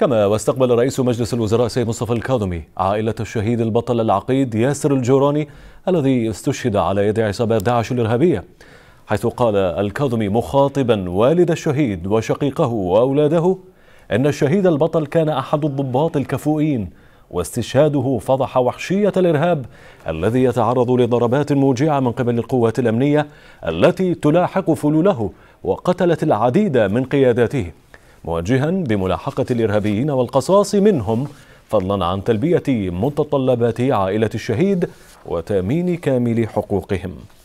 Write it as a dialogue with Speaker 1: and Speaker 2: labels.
Speaker 1: كما واستقبل رئيس مجلس الوزراء سيد مصطفى الكاظمي عائلة الشهيد البطل العقيد ياسر الجوراني الذي استشهد على يد عصابات داعش الإرهابية حيث قال الكاظمي مخاطبا والد الشهيد وشقيقه وأولاده أن الشهيد البطل كان أحد الضباط الكفؤين واستشهاده فضح وحشية الإرهاب الذي يتعرض لضربات موجعة من قبل القوات الأمنية التي تلاحق فلوله وقتلت العديد من قياداته موجها بملاحقة الإرهابيين والقصاص منهم فضلا عن تلبية متطلبات عائلة الشهيد وتامين كامل حقوقهم